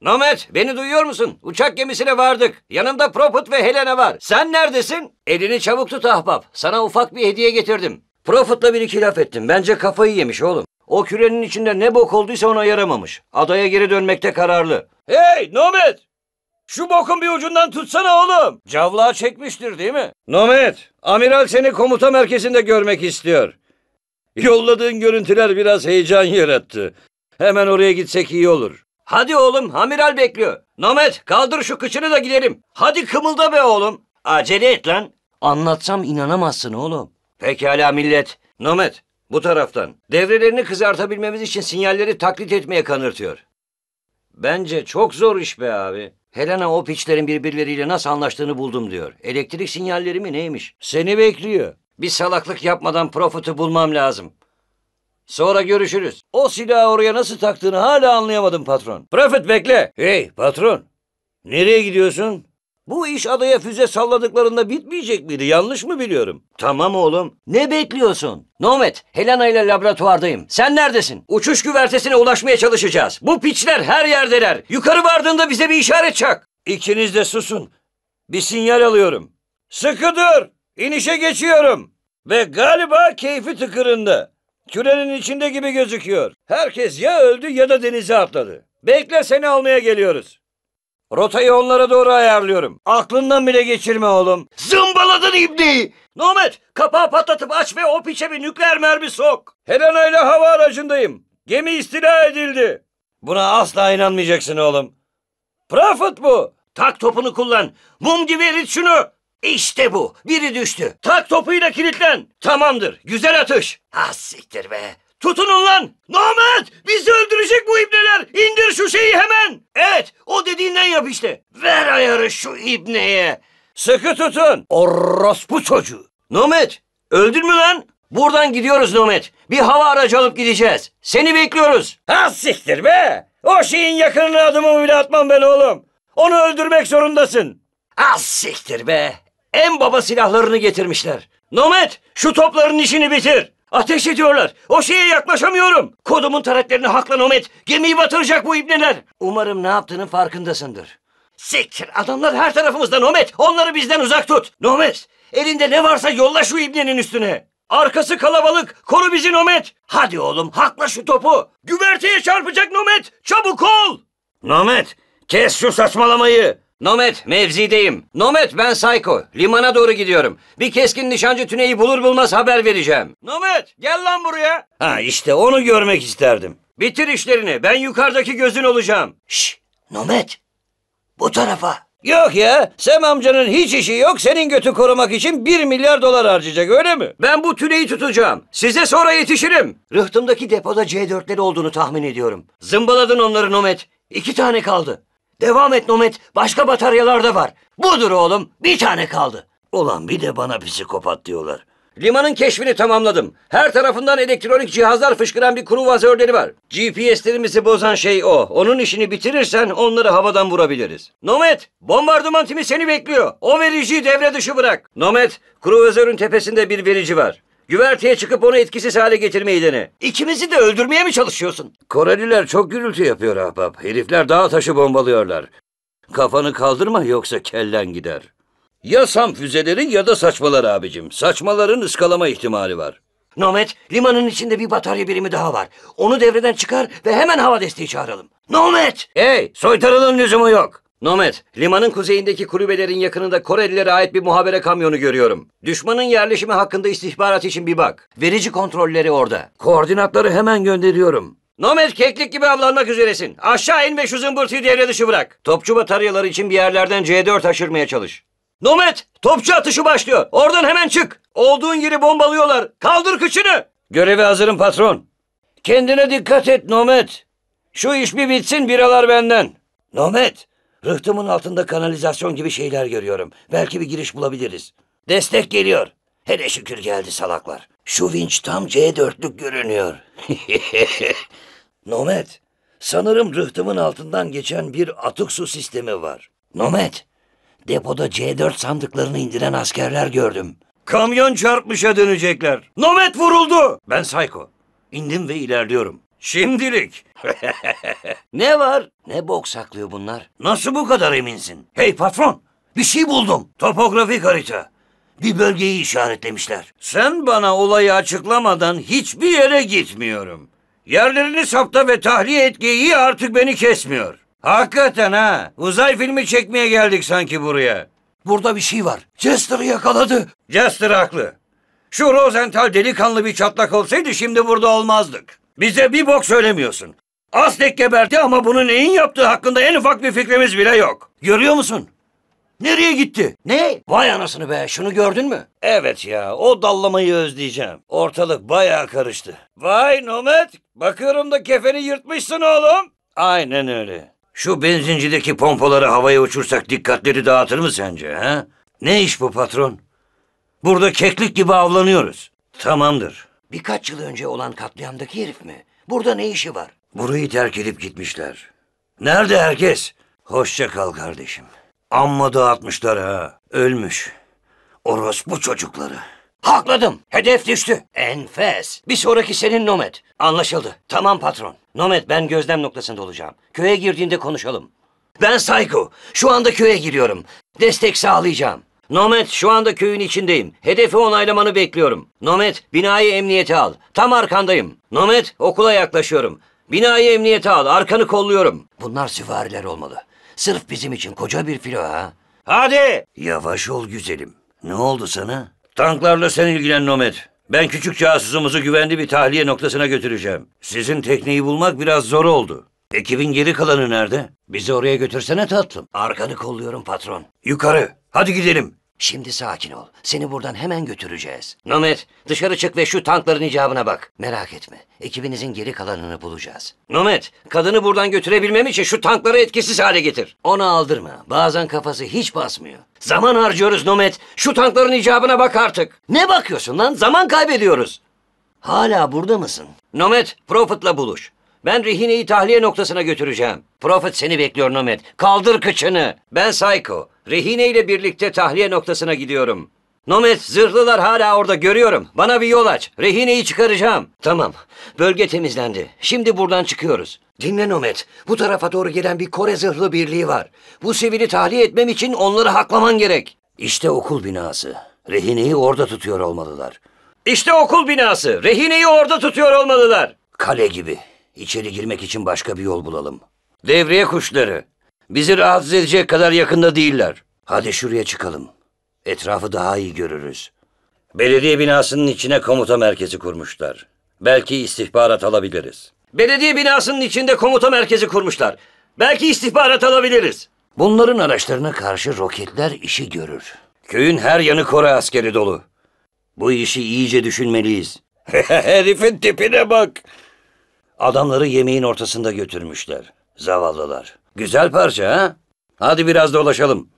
Nomet beni duyuyor musun? Uçak gemisine vardık. Yanımda Proput ve Helena var. Sen neredesin? Elini çabuk tut ahbap. Sana ufak bir hediye getirdim. Profut'la bir iki laf ettim. Bence kafayı yemiş oğlum. O kürenin içinde ne bok olduysa ona yaramamış. Adaya geri dönmekte kararlı. Hey Nomet! Şu bokun bir ucundan tutsana oğlum. Cavlağı çekmiştir değil mi? Nomet, amiral seni komuta merkezinde görmek istiyor. Yolladığın görüntüler biraz heyecan yarattı. Hemen oraya gitsek iyi olur. Hadi oğlum amiral bekliyor. Nomet kaldır şu kıçını da gidelim. Hadi kımılda be oğlum. Acele et lan. Anlatsam inanamazsın oğlum. Pekala millet. Nomet bu taraftan. Devrelerini kızartabilmemiz için sinyalleri taklit etmeye kanırtıyor. Bence çok zor iş be abi. Helena o piçlerin birbirleriyle nasıl anlaştığını buldum diyor. Elektrik sinyalleri mi neymiş? Seni bekliyor. Bir salaklık yapmadan Profit'i bulmam lazım. Sonra görüşürüz. O silahı oraya nasıl taktığını hala anlayamadım patron. Prophet bekle. Hey patron. Nereye gidiyorsun? Bu iş adaya füze salladıklarında bitmeyecek miydi? Yanlış mı biliyorum? Tamam oğlum. Ne bekliyorsun? Nomet, Helena ile laboratuvardayım. Sen neredesin? Uçuş güvertesine ulaşmaya çalışacağız. Bu piçler her yerdeler. Yukarı vardığında bize bir işaret çak. İkiniz de susun. Bir sinyal alıyorum. Sıkı dur. İnişe geçiyorum. Ve galiba keyfi tıkırında. Kürenin içinde gibi gözüküyor. Herkes ya öldü ya da denize atladı. Bekle seni almaya geliyoruz. Rotayı onlara doğru ayarlıyorum. Aklından bile geçirme oğlum. Zımbaladın ibni. Nomet kapağı patlatıp aç ve o piçe bir nükleer mermi sok. Helena ile hava aracındayım. Gemi istila edildi. Buna asla inanmayacaksın oğlum. Profit bu. Tak topunu kullan. Mum gibi erit şunu. İşte bu. Biri düştü. Tak topuyla kilitlen. Tamamdır. Güzel atış. Ha ah, siktir be. Tutunun lan! Namet! Bizi öldürecek bu ibneler! İndir şu şeyi hemen! Evet, o dediğinden yap işte. Ver ayarı şu ibneye. Sıkı tutun. Orospu çocuğu. Nomet, öldürme lan. Buradan gidiyoruz Nomet. Bir hava aracı alıp gideceğiz. Seni bekliyoruz. Ha siktir be! O şeyin yakınına adımı bile atmam ben oğlum. Onu öldürmek zorundasın. Az ah, siktir be en baba silahlarını getirmişler. Nomet şu topların işini bitir. Ateş ediyorlar. O şeye yaklaşamıyorum. Kodumun taretlerini hakla Nomet. Gemiyi batıracak bu ibneler. Umarım ne yaptığının farkındasındır. Siktir adamlar her tarafımızda Nomet. Onları bizden uzak tut. Nomet elinde ne varsa yolla şu ibnenin üstüne. Arkası kalabalık. Koru bizi Nomet. Hadi oğlum hakla şu topu. Güverteye çarpacak Nomet. Çabuk ol. Nomet kes şu saçmalamayı. Nomet, mevzideyim. Nomet, ben psycho. Limana doğru gidiyorum. Bir keskin nişancı tüneyi bulur bulmaz haber vereceğim. Nomet, gel lan buraya. Ha işte onu görmek isterdim. Bitir işlerini. Ben yukarıdaki gözün olacağım. Şşş, Nomet. Bu tarafa. Yok ya, Sem amcanın hiç işi yok. Senin götü korumak için bir milyar dolar harcayacak öyle mi? Ben bu tüneyi tutacağım. Size sonra yetişirim. Rıhtımdaki depoda C4'leri olduğunu tahmin ediyorum. Zımbaladın onları Nomet. İki tane kaldı. Devam et Nomet. Başka bataryalar da var. Budur oğlum. Bir tane kaldı. Ulan bir de bana psikopat diyorlar. Limanın keşfini tamamladım. Her tarafından elektronik cihazlar fışkıran bir kuru vazörleri var. GPS'lerimizi bozan şey o. Onun işini bitirirsen onları havadan vurabiliriz. Nomet, bombardıman timi seni bekliyor. O vericiyi devre dışı bırak. Nomet, kuru vazörün tepesinde bir verici var. Güverteye çıkıp onu etkisiz hale getirmeyi dene. İkimizi de öldürmeye mi çalışıyorsun? Koreliler çok gürültü yapıyor ahbap. Herifler dağ taşı bombalıyorlar. Kafanı kaldırma yoksa kellen gider. Ya sam füzelerin ya da saçmalar abicim. Saçmaların ıskalama ihtimali var. Nomet, limanın içinde bir batarya birimi daha var. Onu devreden çıkar ve hemen hava desteği çağıralım. Nomet! Hey, soytarılığın lüzumu yok. Nomet, limanın kuzeyindeki kulübelerin yakınında Korelilere ait bir muhabere kamyonu görüyorum. Düşmanın yerleşimi hakkında istihbarat için bir bak. Verici kontrolleri orada. Koordinatları hemen gönderiyorum. Nomet keklik gibi avlanmak üzeresin. Aşağı in ve şu zımbırtıyı devre dışı bırak. Topçu bataryaları için bir yerlerden C4 aşırmaya çalış. Nomet, topçu atışı başlıyor. Oradan hemen çık. Olduğun yeri bombalıyorlar. Kaldır kıçını. Göreve hazırım patron. Kendine dikkat et Nomet. Şu iş bir bitsin biralar benden. Nomet, Rıhtımın altında kanalizasyon gibi şeyler görüyorum. Belki bir giriş bulabiliriz. Destek geliyor. Hele şükür geldi salaklar. Şu vinç tam C4'lük görünüyor. Nomet, sanırım rıhtımın altından geçen bir atık su sistemi var. Nomet, depoda C4 sandıklarını indiren askerler gördüm. Kamyon çarpmışa dönecekler. Nomet vuruldu. Ben Sayko. İndim ve ilerliyorum. Şimdilik. ne var? Ne bok saklıyor bunlar? Nasıl bu kadar eminsin? Hey patron, bir şey buldum. Topografik harita. Bir bölgeyi işaretlemişler. Sen bana olayı açıklamadan hiçbir yere gitmiyorum. Yerlerini sapta ve tahliye et geyiği artık beni kesmiyor. Hakikaten ha. Uzay filmi çekmeye geldik sanki buraya. Burada bir şey var. Chester'ı yakaladı. Jester haklı. Şu Rosenthal delikanlı bir çatlak olsaydı şimdi burada olmazdık. Bize bir bok söylemiyorsun. Aztek geberti ama bunu neyin yaptığı hakkında en ufak bir fikrimiz bile yok. Görüyor musun? Nereye gitti? Ne? Vay anasını be şunu gördün mü? Evet ya o dallamayı özleyeceğim. Ortalık bayağı karıştı. Vay Nomet bakıyorum da kefeni yırtmışsın oğlum. Aynen öyle. Şu benzincideki pompaları havaya uçursak dikkatleri dağıtır mı sence ha? Ne iş bu patron? Burada keklik gibi avlanıyoruz. Tamamdır. Birkaç yıl önce olan katliamdaki herif mi? Burada ne işi var? Burayı terk edip gitmişler. Nerede herkes? Hoşça kal kardeşim. Amma dağıtmışlar ha. Ölmüş. Orospu çocukları. Hakladım. Hedef düştü. Enfes. Bir sonraki senin Nomad. Anlaşıldı. Tamam patron. Nomad ben gözlem noktasında olacağım. Köye girdiğinde konuşalım. Ben Sayko. Şu anda köye giriyorum. Destek sağlayacağım. Nomet şu anda köyün içindeyim. Hedefi onaylamanı bekliyorum. Nomet binayı emniyete al. Tam arkandayım. Nomet okula yaklaşıyorum. Binayı emniyete al. Arkanı kolluyorum. Bunlar süvariler olmalı. Sırf bizim için koca bir filo ha. Hadi! Yavaş ol güzelim. Ne oldu sana? Tanklarla sen ilgilen Nomet. Ben küçük casusumuzu güvenli bir tahliye noktasına götüreceğim. Sizin tekneyi bulmak biraz zor oldu. Ekibin geri kalanı nerede? Bizi oraya götürsene tatlım. Arkanı kolluyorum patron. Yukarı. Hadi gidelim. Şimdi sakin ol. Seni buradan hemen götüreceğiz. Nomet dışarı çık ve şu tankların icabına bak. Merak etme. Ekibinizin geri kalanını bulacağız. Nomet kadını buradan götürebilmem için şu tankları etkisiz hale getir. Onu aldırma. Bazen kafası hiç basmıyor. Zaman harcıyoruz Nomet. Şu tankların icabına bak artık. Ne bakıyorsun lan? Zaman kaybediyoruz. Hala burada mısın? Nomet Profit'la buluş. Ben rehineyi tahliye noktasına götüreceğim. Prophet seni bekliyor Nomet. Kaldır kıçını. Ben Psycho. Rehine ile birlikte tahliye noktasına gidiyorum. Nomet, zırhlılar hala orada görüyorum. Bana bir yol aç. Rehineyi çıkaracağım. Tamam. Bölge temizlendi. Şimdi buradan çıkıyoruz. Dinle Nomet. Bu tarafa doğru gelen bir Kore zırhlı birliği var. Bu sivili tahliye etmem için onları haklaman gerek. İşte okul binası. Rehineyi orada tutuyor olmalılar. İşte okul binası. Rehineyi orada tutuyor olmalılar. Kale gibi. İçeri girmek için başka bir yol bulalım. Devriye kuşları. Bizi rahatsız edecek kadar yakında değiller. Hadi şuraya çıkalım. Etrafı daha iyi görürüz. Belediye binasının içine komuta merkezi kurmuşlar. Belki istihbarat alabiliriz. Belediye binasının içinde komuta merkezi kurmuşlar. Belki istihbarat alabiliriz. Bunların araçlarına karşı roketler işi görür. Köyün her yanı Kore askeri dolu. Bu işi iyice düşünmeliyiz. Herifin tipine bak. Adamları yemeğin ortasında götürmüşler. Zavallılar. Güzel parça ha? Hadi biraz dolaşalım.